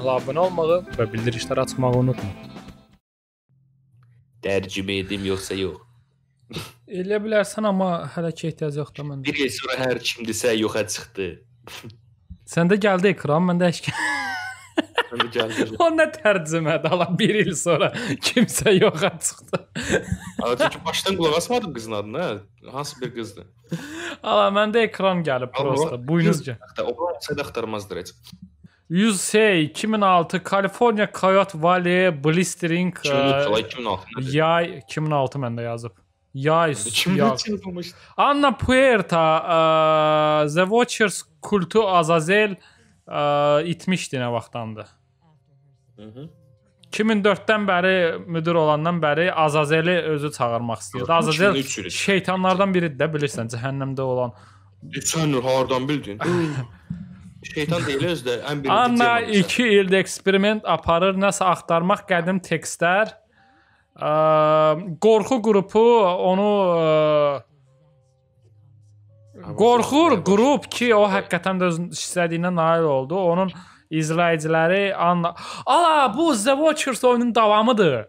kanala abunə olmağı və bildirişləri açmağı unutma. Tərcümə edim yoxsa yox? Elə bilərsən, amma hələ ki ehtiyac yoxdur məndə. Bir il sonra hər kimdisə yoxa çıxdı. Səndə gəldi ekran, məndə əşk. Məndə gəldi. O nə tərcümədir? Allah 1 il sonra kimsə yoxa çıxdı. Çünki başdan qulaq asmadım qızın adına. Hə? Hansı bir qızdır? Allah məndə ekran gəlib prosta. Buynuz gəl. O olsaydı axtarmazdır heç. 100S 2006 Kaliforniya Coyote Valley Blistering ə, 2006 e, yay 2006 məndə yazıb. Yay yaz. Anna Puerta ə, e, The Watchers Kultu Azazel ə, e, itmişdi nə vaxtdandı. Hı -hı. 2004-dən bəri müdir olandan bəri Azazeli özü çağırmaq istəyirdi. Azazel şeytanlardan biridir də bilirsən, cəhənnəmdə olan. Sən hardan bildin? Şeytan deyil özü də ən birinci. Anna 2 ildir eksperiment aparır, nəsə axtarmaq qədim tekstlər. Ə, qorxu qrupu onu ə, qorxur qrup ki, o həqiqətən də öz istədiyinə nail oldu. Onun izləyiciləri Anna. Ala, bu The Watchers oyunun davamıdır.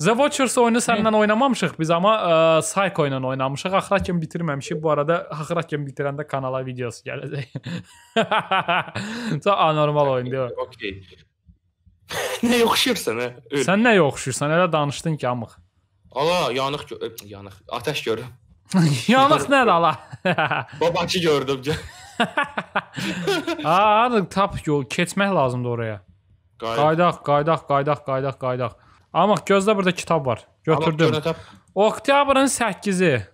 The Watchers oyunu səndən oynamamışıq biz, amma ə, e, Psycho ilə oynamışıq. Axıra kimi bitirməmişik. Bu arada axıra kimi bitirəndə kanala videosu gələcək. Çox anormal oyundur. Okay. nə yoxşursan hə? Sən nə yoxşursan? Elə danışdın ki, amıq. Ala, yanıq yanıq. Atəş görürəm. yanıq nədir ala? Babakı gördüm. Ha, hə, hə, tap yol keçmək lazımdır oraya. Qaydaq, qaydaq, qaydaq, qaydaq, qaydaq. Amma gözlə burada kitab var. Götürdüm. Oktyabrın 8-i.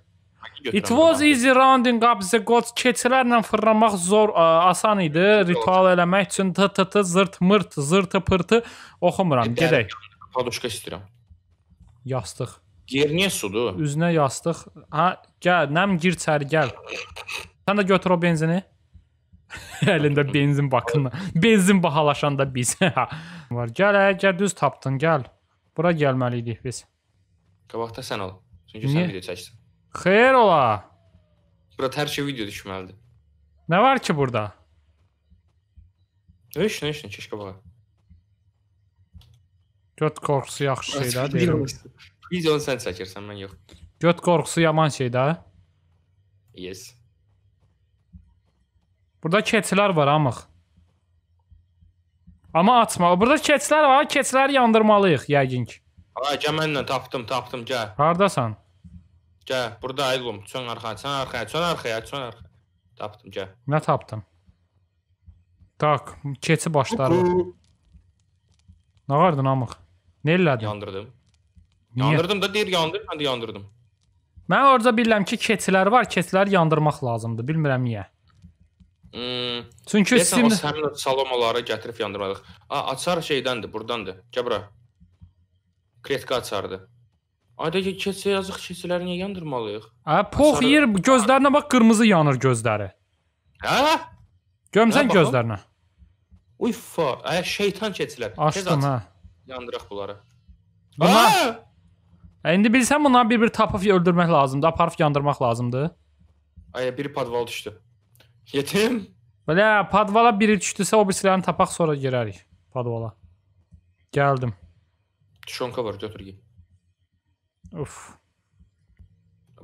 It was easy rounding up the gods. Keçilərlə fırlanmaq zor, ə, asan idi. Ritual eləmək üçün tı tı tı zırt mırt, zırtı pırtı oxumuram. Gedək. Paduşka istəyirəm. Yastıq. Yer niyə sudur? Üzünə yastıq. Ha, gəl, nəm gir içəri, gəl. Sən də götür o benzini. Əlində benzin bakınla. Benzin bahalaşanda biz. Var, gəl, gəl düz tapdın, gəl. Bura gəlməli idik biz. Qabaqda sən ol. Çünki Niyə? sən video çəksən. Xeyr ola. Bura hər şey video düşməlidir. Nə var ki burada? Heç nə, heç nə, keç qabağa. Göt qorxusu yaxşı şeydir, deyirəm. Videonu sən çəkirsən, mən yox. Göt qorxusu yaman şeydir. Yes. Burada keçilər var amıq. Amma açma. Burada keçlər var. Keçləri yandırmalıyıq yəqin ki. Ha, gəl mənlə tapdım, tapdım, gəl. Hardasan? Gəl, burada ayılım. Çön arxaya, çön arxaya, çön arxaya, çön arxaya. Tapdım, gəl. Nə tapdım? Tak, keçi başları. Nə qardın amıq? Nə elədin? Yandırdım. Niyə? Yandırdım da deyir yandır, mən də yandırdım. Mən orada bilirəm ki, keçilər var, keçiləri yandırmaq lazımdır. Bilmirəm niyə. Mm, Çünki sistemdə həmin salomaları gətirib yandırmalıyıq. A, açar şeydəndir, burdandır. Gəl bura. Kretka açardı. Ay da keçsə yazıq keçiləri niyə yandırmalıyıq? A, pox yer gözlərinə bax qırmızı yanır gözləri. Hə? Görmüsən hə, gözlərinə? Uyfa, ay şeytan keçilər. Açdım ha. Hə. Yandıraq bunları. Bunlar e, İndi bilsən bunları bir-bir tapıb öldürmək lazımdır, aparıb yandırmaq lazımdır. Ay, biri podval düşdü. Yetim. Belə padvala biri düşdüsə o birisilərini tapaq sonra girərik padvala. Gəldim. Şonka var, götür gel. Uf.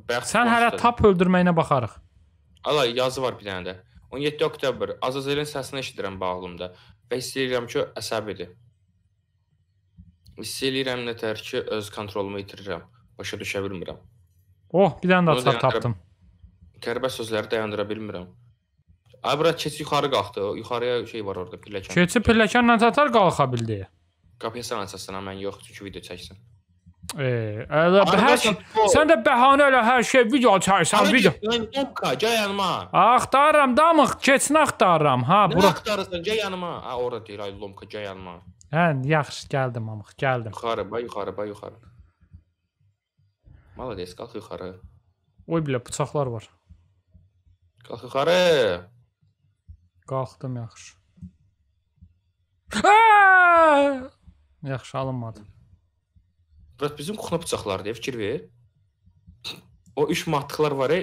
Bəxt Sən hələ tap öldürməyinə baxarıq. Ala yazı var bir dənə də. 17 oktyabr Azazelin səsini eşidirəm bağlımda və hiss edirəm ki, əsəbidir. Hiss edirəm nətər ki, öz kontrolumu itirirəm. Başa düşə bilmirəm. Oh, bir dənə də açar tapdım. Qəribə sözləri dayandıra bilmirəm. Ay bura keç yuxarı qalxdı. Yuxarıya şey var orada pilləkən. Keçi pilləkənlə çatar qalxa bildi. Qapıya sən açasan, mən yox, çünki video çəksin. Eee, elə hər şey, sən də bəhanə elə hər şey video açarsan, video. Mən domka, gəl yanıma. Axtarıram, damıq, keçini axtarıram. Ha, bura. Nə axtarırsan, gəl yanıma. Ha, orada deyir, ay lomka, gəl yanıma. Hə, yaxşı, gəldim amıq, gəldim. Yuxarı, bay yuxarı, bay yuxarı. Malades, qalx yuxarı. Oy bilə, bıçaqlar var. Qalx yuxarı. Qalxdım yaxşı. Aa! Yaxşı alınmadı. Bəs bizim kuxna bıçaqları deyə fikir ver. O 3 mantıqlar var e.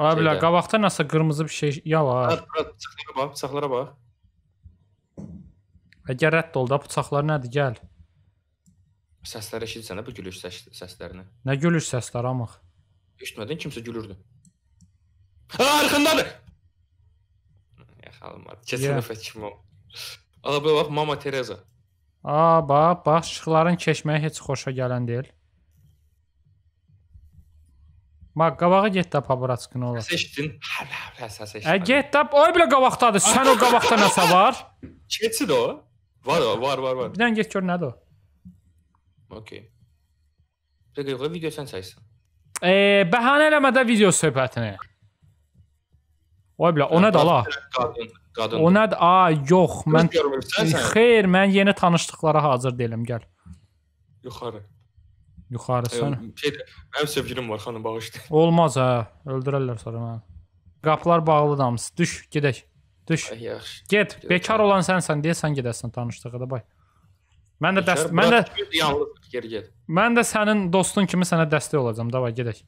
Ay bilə, qabaqda nəsə qırmızı bir şey ya var. Bıçaqlara bax, bıçaqlara bax. Əgər rədd ol da bıçaqlar nədir, gəl. Səsləri eşidirsən də bu gülüş səs səslərini. Nə gülüş səsləri amıq? Eşitmədin kimsə gülürdü. Ha, arxındadır xalım. Keçən dəfə kimi. Ala belə bax Mama Tereza. A, bax, bax işıqların keçməyi heç xoşa gələn deyil. Bax qabağa get tap Abratskın ola. Səs eşitdin? Hə, səs eşitdin. Ə get tap, oy bilə qabaqdadır. Sən o qabaqda nəsə var? Keçid o? Var o, var, var, var. Bir dənə get gör nədir o. Okay. Bir dəqiqə video sən çəksən. E, bəhanə eləmədə video söhbətini. Oy bilə, o hə, nədir ala? Qadın, qadın. O nədir? A, yox, mən Xeyr, mən yeni tanışlıqlara hazır deyiləm, gəl. Yuxarı. Yuxarı sən. Şey, mənim sevgilim var, xanım, bağışla. Olmaz hə, öldürərlər sonra məni. Qapılar bağlıdır hamısı. Düş, gedək. Düş. Ay, yaxşı. Get, bekar olan sənsən, deyəsən gedəsən tanışlığa da, bay. Mən də dəst, mən də yalnız geri get. Mən də sənin dostun kimi sənə dəstək olacağam, davay gedək.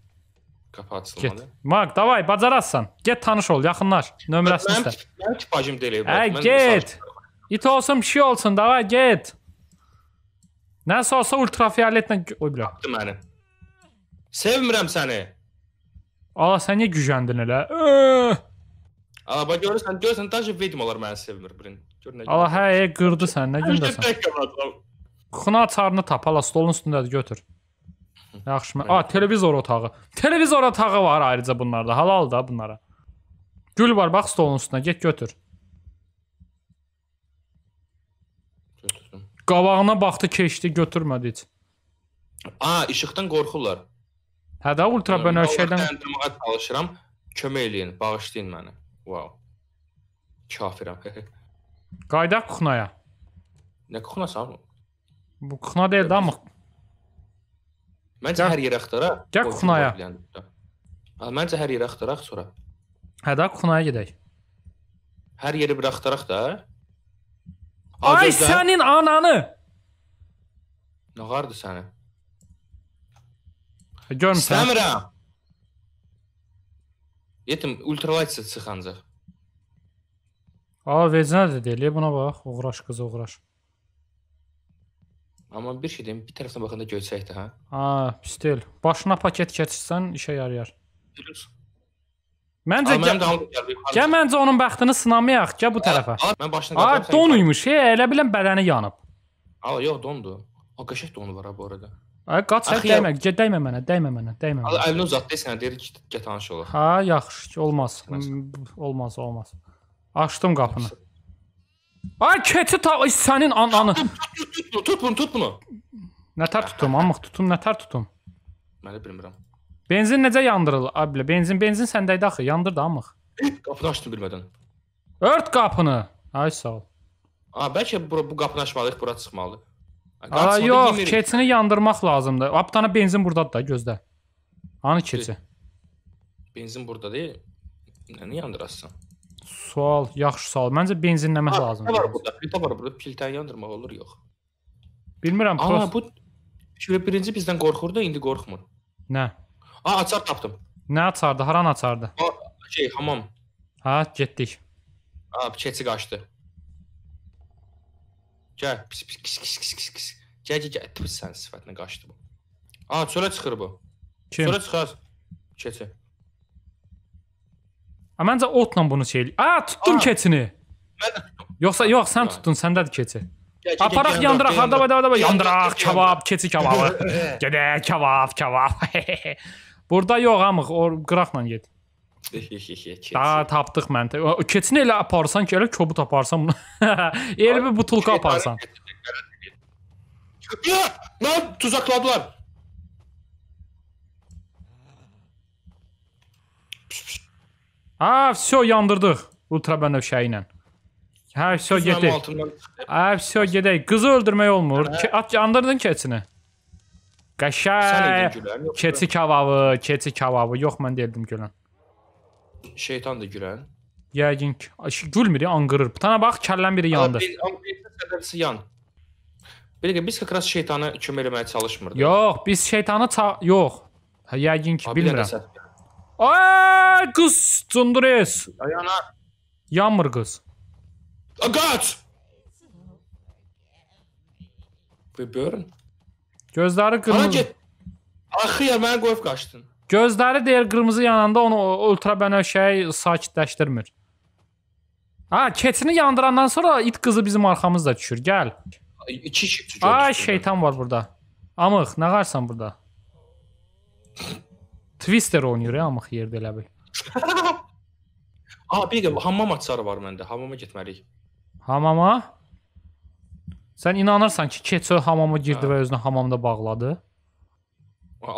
Qapatsın Get. onu. Mark, davay, bacararsan. Get tanış ol, yaxınlaş. Nömrəsini istə. Mənim tipajım deyil. Hə, get. İt olsun, bir şey olsun, davay, get. Nəsə olsa ultrafiyoletlə oy bilə. Tapdı məni. Sevmirəm səni. Ala, sən niyə gücəndin elə? Ala, bax görürsən, görürsən, daha vedmalar məni sevmir, birin. Gör nə. Ala, hə, e, qırdı sən, nə gündəsən. Xuna açarını tap, ala, stolun üstündədir, götür. Yaxşı. Mən... A, televizor otağı. Televizor otağı var ayrıca bunlarda. Halal da bunlara. Gül var bax stolun üstünə. Get götür. Götürdüm. Qabağına baxdı, keçdi, götürmədi heç. A, işıqdan qorxurlar. Hə də ultra bənövşədən dəmağa çalışıram. Kömək eləyin, bağışlayın məni. Wow. Kafirəm. Qaydaq kuxnaya. Nə kuxnası abi? Bu kuxna deyil də amma Məncə hər yerə axtaraq. Gəl Kuxnaya. Məncə hər yerə axtaraq sonra. Hə də Kuxnaya gedək. Hər yeri bir axtaraq da. Ay Azərcan... sənin ananı. Nə qardı səni? Görmüsən? İstəmirəm. Yetim ultralight çıxancaq. A, vecinə də deyil, buna bax, oğraş qız, oğraş. Amma bir şey deyim, bir tərəfdən baxanda göçək də, hə? Ha, pis deyil. Başına paket keçirsən işə yarayar. Bilirsiniz. Məncə gəl məncə onun bəxtini sınamayaq. Gəl bu tərəfə. Mən başına qaçıram. Ay, donuymuş. He, elə bilən bədəni yanıb. Ala, yox, dondu. O qəşəng donu var ha bu arada. Ay, qaç, dəymə, gəl dəymə mənə, dəymə mənə, dəymə mənə. Ala, əlini uzat desən, hə, deyir ki, get tanış olaq. Ha, yaxşı, olmaz. Olmaz, olmaz. Açdım qapını. Ay keçi ta sənin ananı. Tut, tut bunu, tut bunu. Nətər tutum, amıq tutum, nətər tutum. Mən də bilmirəm. Benzin necə yandırılır? Ay bilə, benzin, benzin səndə idi axı, yandır da amıq. Qapını açdım bilmədən. Ört qapını. Ay sağ ol. A, bəlkə bura bu qapını açmalıyıq, bura çıxmalı. A, yox, bilmirik. keçini yandırmaq lazımdır. Aptana benzin burdadır da, gözlə. Hanı keçi? Benzin burada deyil. Nəni yandırasın? Sual, yaxşı sual. Məncə benzinləmək ha, lazımdır. Nə var burada? Filtr var burada. Filtri yandırmaq olur, yox. Bilmirəm. Ana prost... bu şirə birinci bizdən qorxurdu, indi qorxmur. Nə? A, açar tapdım. Nə açardı? Haran açardı? A, şey, hamam. Ha, getdik. A, keçi qaçdı. Gəl, pis pis pis pis pis pis. pis. Gəl, gəl, gəl. Pis sənin sifətinə qaçdı bu. A, çölə çıxır bu. Kim? Çölə çıxar. Keçi. A məncə otla bunu şey. A, tutdun Aa, keçini. Mən də tutdum. Yoxsa yox, sən tutdun, səndədir keçi. Aparaq yandıraq, hada vada vada yandıraq, kebab, keçi kebabı. Gedək kebab, kebab. Burada yox amıq, o qıraqla get. Daha tapdıq məntiq. Keçini elə aparsan ki, elə kobud aparsan bunu. elə bir butulka aparsan. Mən tuzaqladılar. A, vsyo yandırdıq ultra bənövşəyi ilə. Hə, vsyo gedək. Hə, vsyo gedək. Qızı öldürmək olmur. Hə. At yandırdın keçini. Qəşəng. Keçi kavabı, keçi kavabı. Yox, mən deyildim gülən. Şeytan da gülən. Yəqin ki, gülmür, anqırır. Bir tənə bax, kəllən biri yandı. Amma bir səbəbisi yan. Bir dəqiqə, biz kəkras şeytanı kömək eləməyə çalışmırdı. Yox, biz şeytanı ça... Yox. Yəqin ki, bilmirəm. Ay kız цундрес. Аяна. Ямыр кыз. Agat! Böbörün. Gözleri kırmızı. Hangi? Axı ya məni qoyub qaçdın. Gözləri deyir qırmızı yananda onu ultra bənövşəyi şey sakitləşdirmir. Ha, keçini yandırandan sonra it kızı bizim arxamızda düşür. Gel. İki, iki, Ay, şeytan var burada. Amıq, ne varsan burada? Twister oynayır amıx yerdə elə bil. Ha, bir dəqiqə hammam açarı var məndə. Hammama getməliyik. Hamama? Sən inanırsan ki, keçə hamama girdi hə. və özünü hamamda bağladı?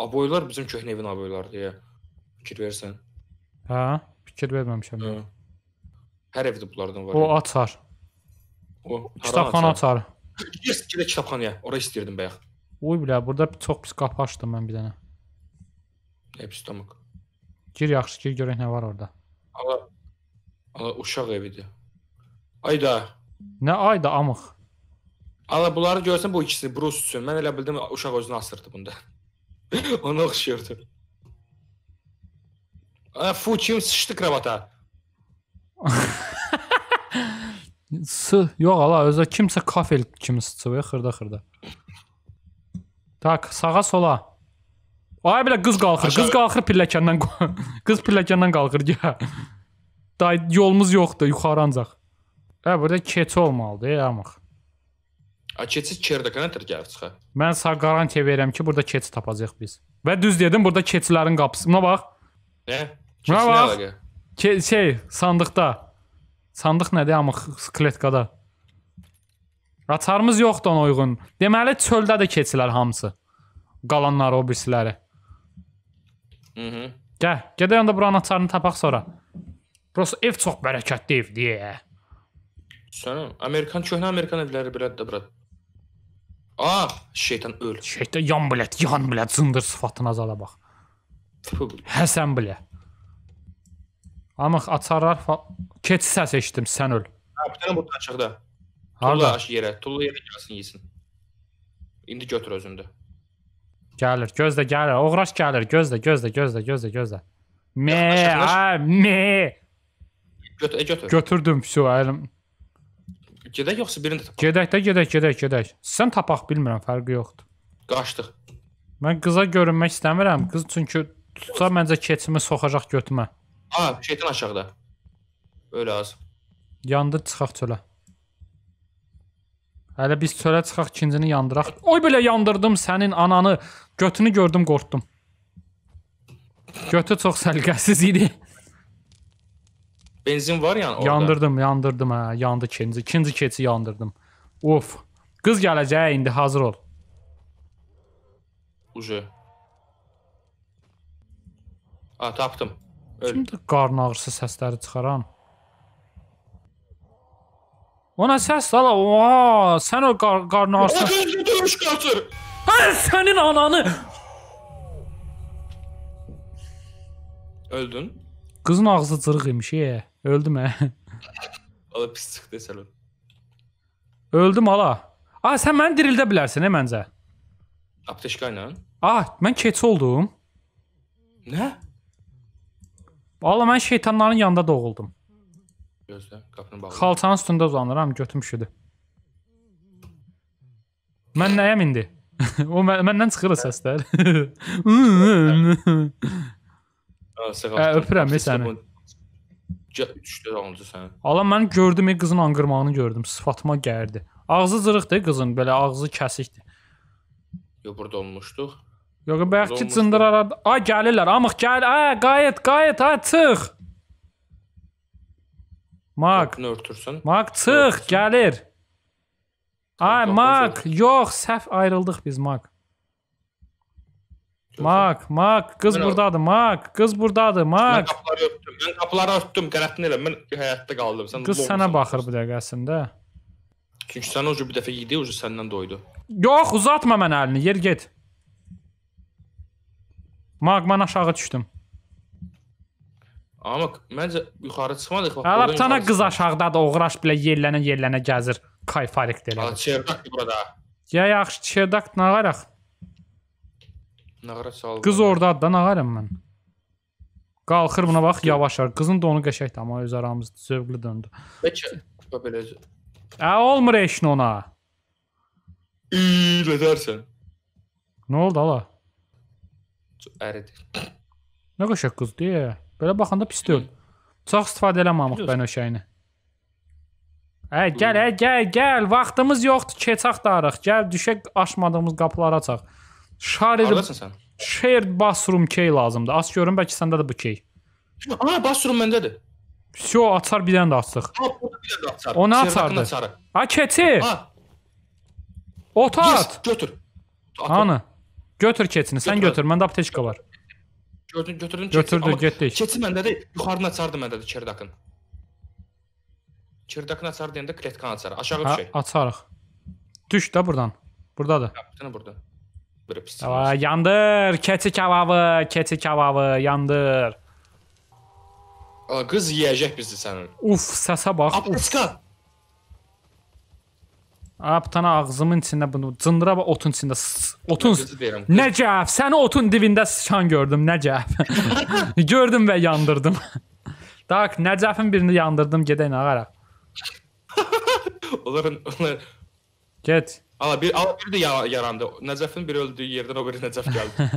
Aboylar bizim köhnə evin aboylardır deyə. Fikir versən. Hə, fikir verməmişəm. Hə. Hər evdə bunlardan var. O yəni. açar. O kitabxana açarı. Yes, gedə kitabxanaya. Ora istirdim bayaq. Oy bilə, burada çox pis qapı açdım mən bir dənə. Epistomok. Gir yaxşı gir görək nə var orada. Ala, ala uşaq evidir. Ayda. Nə ayda amıq? Ala bunları görsən bu ikisi Bruce üçün. Mən elə bildim uşaq özünü asırdı bunda. Ona oxşuyordu. A, fu kim sıçdı kravata? Sı, yox ala özə kimsə kafel kimi sıçıb xırda-xırda. Tak, sağa sola. Ay belə qız qalxır, qız qalxır pilləkəndən. qız pilləkəndən qalxır gəl. Day yolumuz yoxdur, yuxarı ancaq. Hə, burada keçi olmalıdır, yamıq. E, A keçi Kerdakana tər gəlib çıxar. Mən sağ qarantiya verirəm ki, burada keçi tapacağıq biz. Və düz dedim, burada keçilərin qapısı. Buna bax. Nə? Buna bax. Ke şey, sandıqda. Sandıq nədir yamıq kletkada? Açarımız yoxdur ona uyğun. Deməli çöldə də keçilər hamısı. Qalanları o birisiləri. Mhm. Gəl, gedək onda buranın açarını tapaq sonra. Prosta ev çox bərəkətli evdir. Sən Amerikan köhnə Amerikan evləri belədir, brat. Ah, şeytan öl. Şeytan yan bilət, yan bilət zındır sıfatına zala bax. Həsən bilə. Amma açarlar keç səs eşitdim, sən öl. Hə, ah, bir dənə burada aşağıda. Tulla aş yerə, tulla yerə gəlsin yesin. İndi götür özündə. Gəlir, gözlə, gəlir. Oğraş gəlir, gözlə, gözlə, gözlə, gözlə, gözlə. Me, a, me. Götür, e, götür. Götürdüm всё əlim. Gedək yoxsa birini də tapaq? Gedək də, gedək, gedək, gedək. Sən tapaq bilmirəm, fərqi yoxdur. Qaçdıq. Mən qıza görünmək istəmirəm. Qız çünki tutsa məncə keçimi soxacaq götümə. A, şeytan aşağıda. Öyle az. Yanda çıxaq çölə. Hələ biz çölə çıxaq, ikincini yandıraq. Oy belə yandırdım sənin ananı. Götünü gördüm, qorxdum. Götü çox səliqəsiz idi. Benzin var yəni orada. Yandırdım, yandırdım hə, yandı ikinci. İkinci keçi yandırdım. Uf. Qız gələcək indi, hazır ol. Uje. A, tapdım. Öl. Kimdir qarın ağrısı səsləri çıxaran? Ona səs sal. Oha, sən o qar qarnaşdan. O döyüş gətir. Hər sənin ananı. Öldün. Qızın ağzı cırıq imiş, e. Öldüm hə. E. Ala pis çıxdı sənin. Öldüm ala. A, sən məni dirildə bilərsən, hə məncə. Apteşka ilə? Ah, mən keç oldum. Nə? Valla mən şeytanların yanında doğuldum. Gözlə, qapını bağla. Xalçanın üstündə uzanıram, götüm şüdü. Mən nəyə mindi? o mən məndən çıxır səslər. Ə, öpürəm səni. Düşdü onuncu sənə. Allah mən gördüm, ey qızın anqırmağını gördüm. Sıfatıma gəldi. Ağzı cırıqdır qızın, belə ağzı kəsikdir. Yo, burada olmuşduq. Yox, bayaq ki cındır aradı. Ay gəlirlər, amıq gəl. Ay, hə, qayıt, qayıt, ay hə, çıx. Mak. Qapını örtürsən. Mak çıx, örtürsün. gəlir. Ay Mak, yox, səhv ayrıldıq biz Mak. Mak, Mak, qız mən burdadır, Mak, qız burdadır, Mak. Mən qapıları örtdüm. Mən qapıları örtdüm, qərətin elə. Mən həyatda qaldım. Sən Qız sənə baxır bu dəqiqə əslində. Çünki sən o cür bir dəfə yedi, o cür səndən doydu. Yox, uzatma mən əlini, yer get. Mak, mən aşağı düşdüm. Amma məncə yuxarı çıxmadıq. Hələ bir tənə qız aşağıdadır, oğraş belə yerlənə-yerlənə gəzir. Kayfarik deyirlər. Hə, Çerdak burada. Ya yaxşı, Çerdak nə qaraq? Nə qaraq saldı. Qız ordadır da, nə qaram mən. Qalxır buna bax, yavaşar. Qızın da onu qəşəngdir, amma öz aramızda zövqlü döndü. Bəlkə belə. Ə, olmur eşin ona. İyilədərsən. Nə oldu ala? Əridir. Nə qəşəng qızdır. Belə baxanda pistol. Çox istifadə eləməmiş bənövşəyini. Ə, gəl, ə, gəl, gəl. Vaxtımız yoxdur, keçaq darıq. Gəl, düşək aşmadığımız qapılara açaq. Şarir. Shared bathroom key lazımdır. Aç görüm bəlkə səndə də bu key. Ana, bathroom məndədir. Всё, açar bir dənə də açsaq. Ha, burada bir dənə də açar. Onu açardı. Ha, keçir. Ha. Ot at. Yes, götür. At, Ana. Götür keçini. Sən götür. Məndə apteka var. Gördün, götürdün, götürdün, getdi. Keçi məndədir, yuxarını açardı məndədir Çerdakın. Çerdakın açar deyəndə kletkanı açar, aşağı düşək. Hə, açarıq. Düş də buradan. Burdadır. Hə, buradan burda. Belə pis. Aa, yandır, keçi kavavı, keçi kavavı, yandır. Qız yeyəcək bizi sənin. Uf, səsə bax. Apıska. Aptana ağzımın içində bunu cındıra və otun içində. Otun. Nəcəf, səni otun dibində sıçan gördüm, Nəcəf. gördüm və yandırdım. Daq, Nəcəfin birini yandırdım, gedək ağaraq. onların onlar Get. Ala bir ala bir də yar yarandı. Nəcəfin biri öldüyü yerdən o biri Nəcəf gəldi.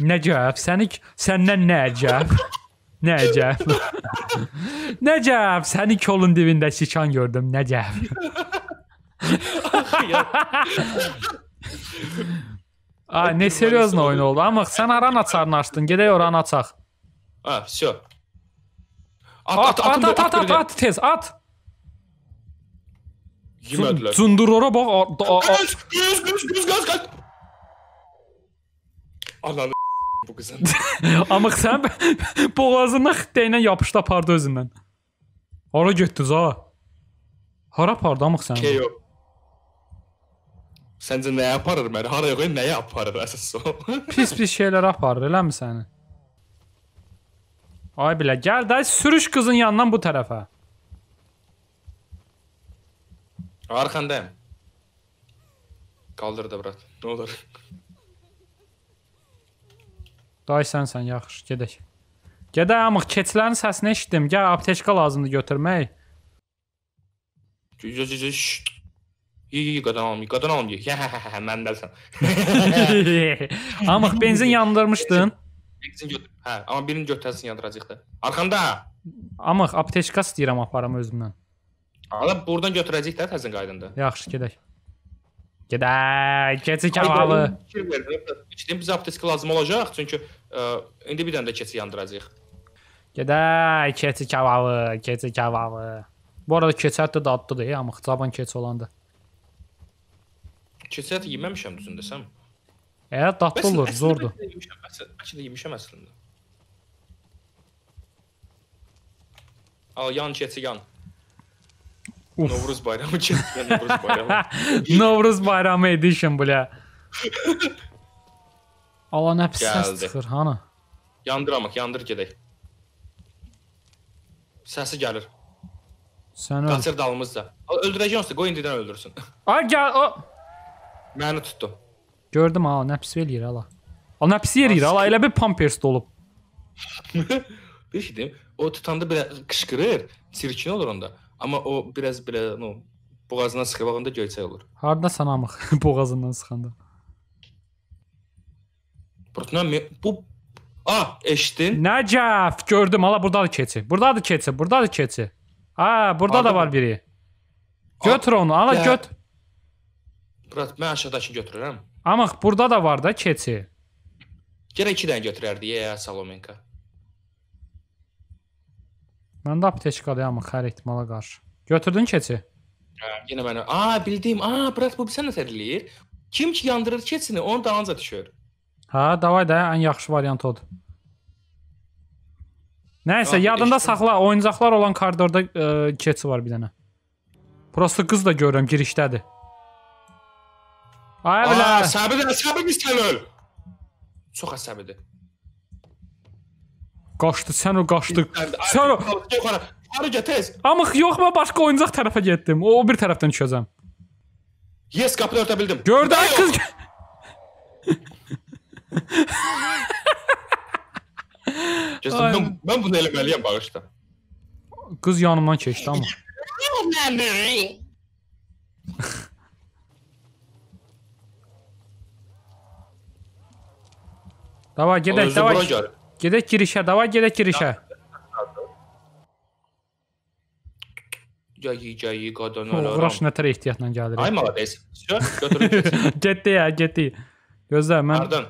Nəcəf, səni səndən Nəcəf. Nəcəf. Nəcəf, səni kolun dibində sıçan gördüm, Nəcəf. A, ne seriozna oyun oldu. Amma sən hara açarını açdın. Gedək oranı açaq. Ha, всё. At, at, at, at, at, at, at, tez, at. Yemədilər. Cundurora bax. Göz, göz, göz, göz, göz, göz. Ananı bu qızın. Amma sən boğazına xəttə ilə yapışdı apardı özündən. Hara getdiniz ha? Hara apardı amıq sən? KO. Səncə nəyə aparır məni? Haraya qoyur, nəyə aparır əsas o? Pis-pis şeylərə aparır, eləmi səni? Ay bilə, gəl də sürüş qızın yanından bu tərəfə. Arxandayım. Qaldır da brat. Nə olur? Day sənsən, yaxşı, gedək. Gedək amıq, keçilərin səsini eşitdim. Gəl apteçka lazımdır götürmək. Şşşt. İyi qadın olmayı, qadın olmayı. Hə, hə, hə, məndəsən. Amma benzin yandırmışdın. Benzin götür. Hə, amma birini götürəsən yandıracaqdı. Arxanda. Amma apteçka istəyirəm aparım özümdən. Ala burdan götürəcək də təzən qaydında. Yaxşı, gedək. Gedək, keçik havalı. Fikir verdim. İçdim bizə apteçka lazım olacaq, çünki ə, indi bir dənə də keçi yandıracağıq. Gedək, keçik havalı, keçik havalı. Bu arada keçət də dadlıdır, amma xıcaban keç olanda keçən il yeməmişəm düzün desəm. Ə, e, dadlı olur, zordur. Bəlkə də yemişəm əslində. Al yan keçi yan. Uf. Novruz bayramı keçdi, Novruz bayramı. Novruz bayramı edition, bля. Allah nə pis səs çıxır, hanı? Yandıramaq, yandır gedək. Səsi gəlir. Sən öl. Qaçır dalımızda. Öldürəcəksən, qoy indidən öldürsün. Ay gəl, o Məni tutdu. Gördüm ha, nə pis eləyir ala. O nə pis eləyir ala, elə bir pampers dolub. bir şey deyim, o tutanda belə qışqırır, çirkin olur onda. Amma o biraz belə, no, boğazından sıxır, baxanda göyçək olur. Harda sanamıq boğazından sıxanda. Burdan bu A, ah, eşitdin? Nəcəf, gördüm, ala burdadır keçi. Burdadır keçi, burdadır keçi. Ha, burada Arda da var mı? biri. Ah, götür onu, ala götür. Murat, mən aşağıdakını götürürəm. Amma burada da var da keçi. Gərək 2 dənə götürərdi ya Salomenka. Məndə apteçkadayam amma xərit mala qarşı. Götürdün keçi? Hə, yenə mənə. A, bildim. A, Murat bu bilsən nə eləyir? Kim ki yandırır keçini, onun dalınca düşür. Hə, davay da, ən yaxşı variant odur. Nəysə, Abi, yadında eşitdim. saxla, oyuncaqlar olan koridorda ə, e, keçi var bir dənə. Prosta qız da görürəm girişdədir. Ay belə. Əsəbidir, əsəbidir sən öl. Çox əsəbidir. Qaçdı, sən o qaçdı. Sən o yuxarı. Yuxarı get tez. Amma yox, mən başqa oyuncaq tərəfə getdim. O, o bir tərəfdən düşəcəm. Yes, qapını örtə bildim. Gördün qız. Cəsəm mən, mən bunu eləməliyəm bağışla. Qız yanımdan keçdi amma. Davay gedək, davay. Gedək girişə, davay gedək girişə. Gəyi, gəyi, qadınlar. Uğraş nə tərə ehtiyatla gəlir. Ay malades. Götürün. Getdi ya, getdi. Gözlə mən. Pardon.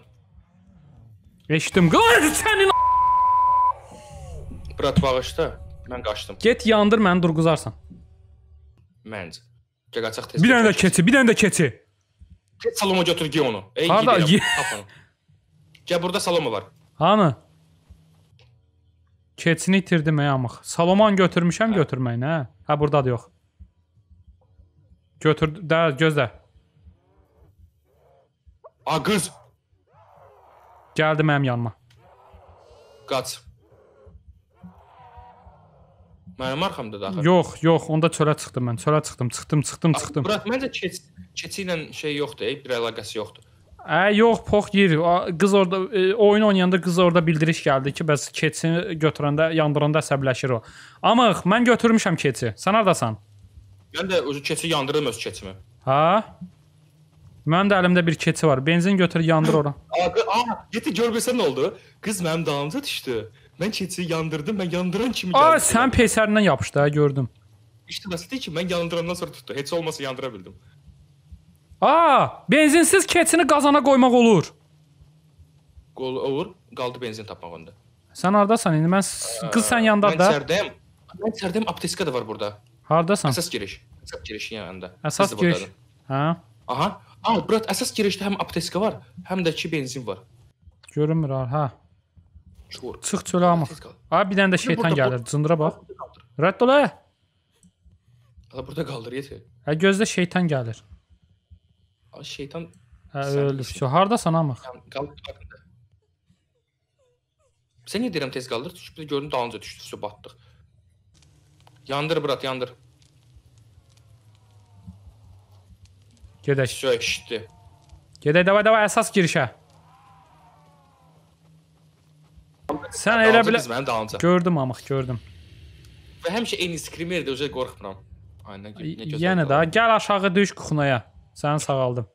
Eşitdim. Qız sənin Brat bağışda. Mən qaçdım. Get yandır məni durğuzarsan. Məncə. Gəl qaçaq tez. Bir dənə də keçi, bir dənə də keçi. Get salona götür gey onu. Ey, Harda? Tap onu. Gəl burada Saloma var. Hanı? Keçini itirdim ey amıq. Saloman götürmüşəm hə. götürməyin hə. Hə burdadır yox. Götür də gözlə. A qız. Gəldi mənim yanıma. Qaç. Mənim arxamda da axı. Yox, yox, onda çölə çıxdım mən. Çölə çıxdım, çıxdım, çıxdım, çıxdım. Murat, məncə keç keçi ilə şey yoxdur, ey, bir əlaqəsi yoxdur. Ə, yox, pox yer. Qız orada e, oyun oynayanda qız orada bildiriş gəldi ki, bəs keçi götürəndə, yandıranda əsəbləşir o. Amma mən götürmüşəm keçi. Sən hardasan? Mən də özü keçi yandırıram öz keçimi. Hə? Mənim də əlimdə bir keçi var. Benzin götür yandır ora. Aa, yeti gör görsən nə oldu? Qız mənim dalımca düşdü. Mən keçiyi yandırdım. Mən yandıran kimi gəldim. Aa, sən peysərindən yapışdı, hə, gördüm. İşte məsələ ki, mən yandırandan sonra tutdu. Heç olmasa yandıra bildim. A, benzinsiz keçini qazana qoymaq olur. Qol olur, qaldı benzin tapmaq onda. Sən hardasan indi? Mən qız sən yanda da. Mən içərdəyəm. Mən içərdəyəm, apteka da var burada. Hardasan? Əsas giriş. Əsas girişin yanında. Yəni əsas giriş. Hə? Aha. Amma brat, əsas girişdə həm apteka var, həm də ki benzin var. Görünmür ha. Hə. Çur. Çıx çölə amıq. Ay bir dənə də şeytan gəlir. Cındıra bax. Rədd ol ha. Ala burada qaldır yetə. Hə gözlə şeytan gəlir şeytan Hə, ölübsə. Hardasan amıq? Qalıb qapında. Sən niyə deyirəm tez qaldır? Çünki gördüm dalınca düşdü, su batdıq. Yandır brat, yandır. Gedək. Şö, eşitdi. Gedək, davay, davay, əsas girişə. Sən elə bilə... Gördüm amıq, gördüm. Və həmişə eyni skrimerdir, özə qorxmuram. Ay, nə, nə gözəl. Yenə də, gəl aşağı düş kuxunaya. Səni sağaldım.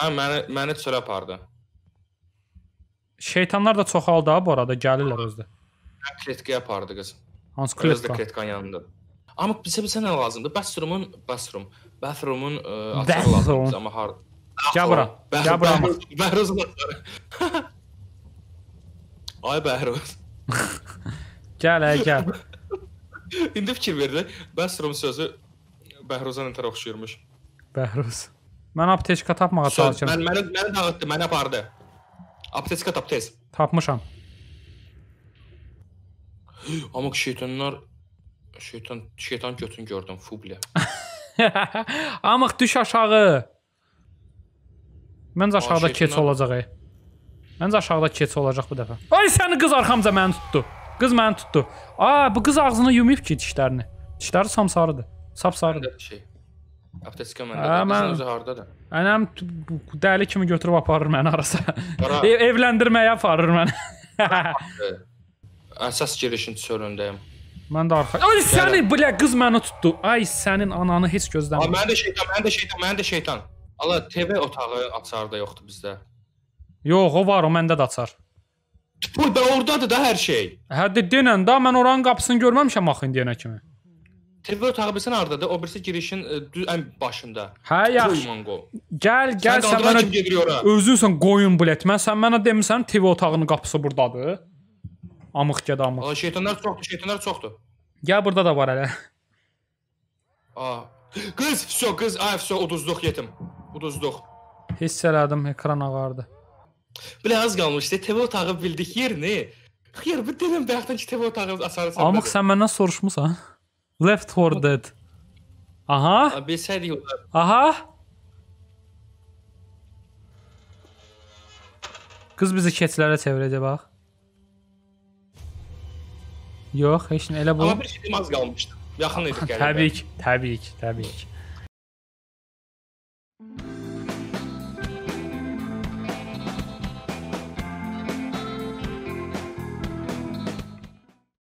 Hə, məni məni çölə apardı. Şeytanlar da çoxaldı ha bu arada, gəlirlər özdə. Hə, kletkaya apardı qız. Hansı kletka? Özdə kletkanın yanında. Amma bizə bizə nə lazımdır? Bathroom-un bathroom, bathroom-un açığı lazımdır, amma har Gəl bura. Gəl bura. Bəhruz. Ay Bəhruz. gəl, ay gəl. İndi fikir verir. Bathroom sözü Bəhruzun tərəf oxşuyurmuş. Bəhruz. Mən apteka tapmağa çalışıram. Mən məni məni dağıtdı, məni apardı. Apteka tap tez. Tapmışam. Amma şeytanlar şeytan şeytan götün gördüm Fubli. Amma düş aşağı. Məncə aşağıda şeytanlar... keç olacaq. Məncə aşağıda keç olacaq bu dəfə. Ay səni qız arxamca məni tutdu. Qız məni tutdu. A, bu qız ağzını yumayıb ki dişlərini. Dişləri samsarıdır. Sapsarıdır. Şey. Apteka məndə. Hə, mən özü hardadır? Anam dəli kimi götürüb aparır məni arasa. Ev, evləndirməyə aparır məni. Əsas girişin çölündəyəm. Mən də arxa. Ay səni bilə qız məni tutdu. Ay sənin ananı heç gözləmir. Mən də şeytan, mən də şeytan, mən də şeytan. Allah TV otağı açarda yoxdur bizdə. Yox, o var, o məndə də açar. Bu da ordadır da hər şey. Hə, denən də mən oranın qapısını görməmişəm axı indiyənə kimi. TV otağı bilirsən hardadır? O birisi girişin ən e, başında. Hə, yaxşı. Gəl, gəl sən, sən mənə özünsən qoyun bilet. Mən sən mənə demisən TV otağının qapısı burdadır. Amıq ged amıq. Ala şeytanlar çoxdur, şeytanlar çoxdur. Ya burada da var hələ. A. Qız, всё, qız, ay, всё, uduzduq yetim. Uduzduq. Hiss elədim, ekran ağardı. Bilə az qalmışdı. TV otağı bildik yerini. Xeyr, bu deyirəm bayaqdan ki TV otağı açarsan. Amıq sən məndən soruşmusan? Left 4 Dead. Aha. Abi serio. Aha. Qız bizi keçilərə çevirəcək bax. Yox, heç nə elə bu. Amma bir şeyim az qalmışdı. Yaxın idi gəlib. Təbii ki, təbii ki, təbii ki.